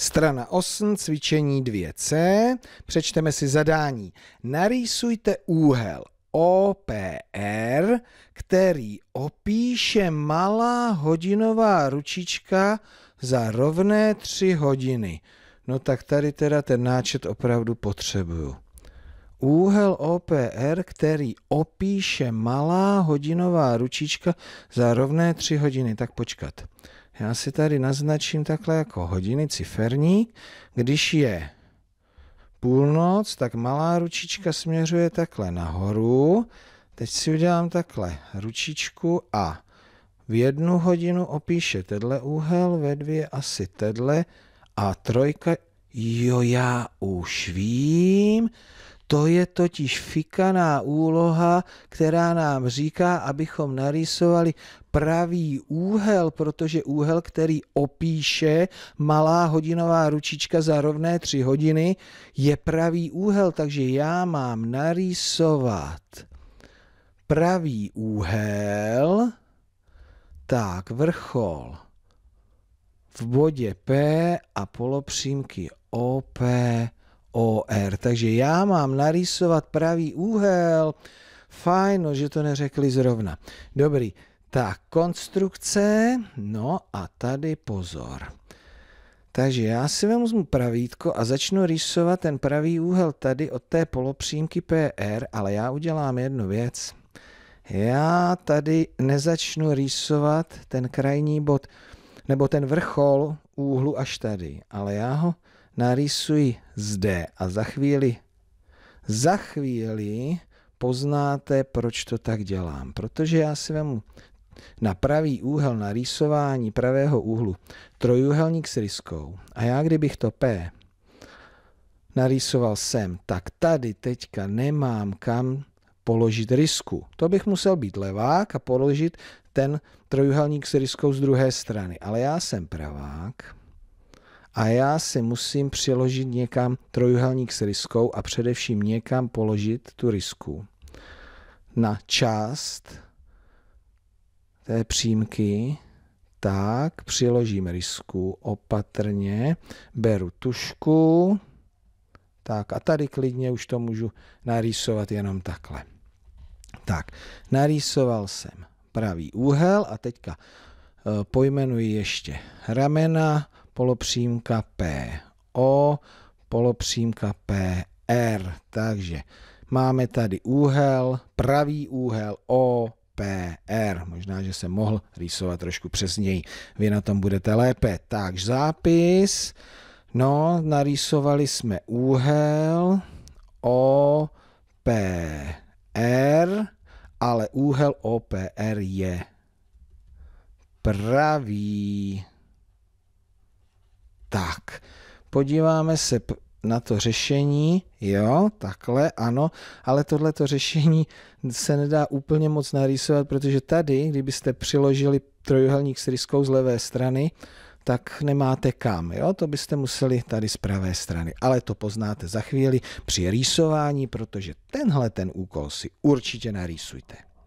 Strana 8, cvičení 2C, přečteme si zadání. Narýsujte úhel OPR, který opíše malá hodinová ručička za rovné 3 hodiny. No tak tady teda ten náčet opravdu potřebuju úhel OPR, který opíše malá hodinová ručička za rovné 3 hodiny. Tak počkat. Já si tady naznačím takhle jako hodiny ciferní. Když je půlnoc, tak malá ručička směřuje takhle nahoru. Teď si udělám takhle ručičku a v jednu hodinu opíše tenhle úhel, ve dvě asi tenhle a trojka, jo já už vím, to je totiž fikaná úloha, která nám říká, abychom narýsovali pravý úhel, protože úhel, který opíše malá hodinová ručička za rovné tři hodiny, je pravý úhel, takže já mám narýsovat pravý úhel, tak vrchol v bodě P a polopřímky OP OR. Takže já mám narýsovat pravý úhel. Fajn, no, že to neřekli zrovna. Dobrý, tak konstrukce, no a tady pozor. Takže já si vezmu pravítko a začnu rýsovat ten pravý úhel tady od té polopřímky PR, ale já udělám jednu věc. Já tady nezačnu rýsovat ten krajní bod, nebo ten vrchol úhlu až tady, ale já ho narýsuji zde a za chvíli, za chvíli poznáte, proč to tak dělám. Protože já si vemu na pravý úhel na pravého úhlu trojuhelník s ryskou a já kdybych to P narýsoval sem, tak tady teďka nemám kam položit rysku. To bych musel být levák a položit ten trojuhelník s ryskou z druhé strany. Ale já jsem pravák a já si musím přiložit někam trojuhelník s riskou a především někam položit tu risku. Na část té přímky tak přiložím risku opatrně, beru tušku, tak a tady klidně už to můžu narýsovat jenom takhle. Tak, narýsoval jsem pravý úhel a teďka eh, pojmenuji ještě ramena, polopřímka PO, polopřímka PR. Takže máme tady úhel, pravý úhel OPR. Možná, že se mohl rýsovat trošku přesněji. Vy na tom budete lépe. Tak, zápis. No, narýsovali jsme úhel OPR, ale úhel OPR je pravý. Tak, podíváme se na to řešení, jo, takhle, ano, ale tohleto řešení se nedá úplně moc narýsovat, protože tady, kdybyste přiložili trojuhelník s ryskou z levé strany, tak nemáte kam. Jo? To byste museli tady z pravé strany. Ale to poznáte za chvíli při rýsování, protože tenhle ten úkol si určitě narýsujte.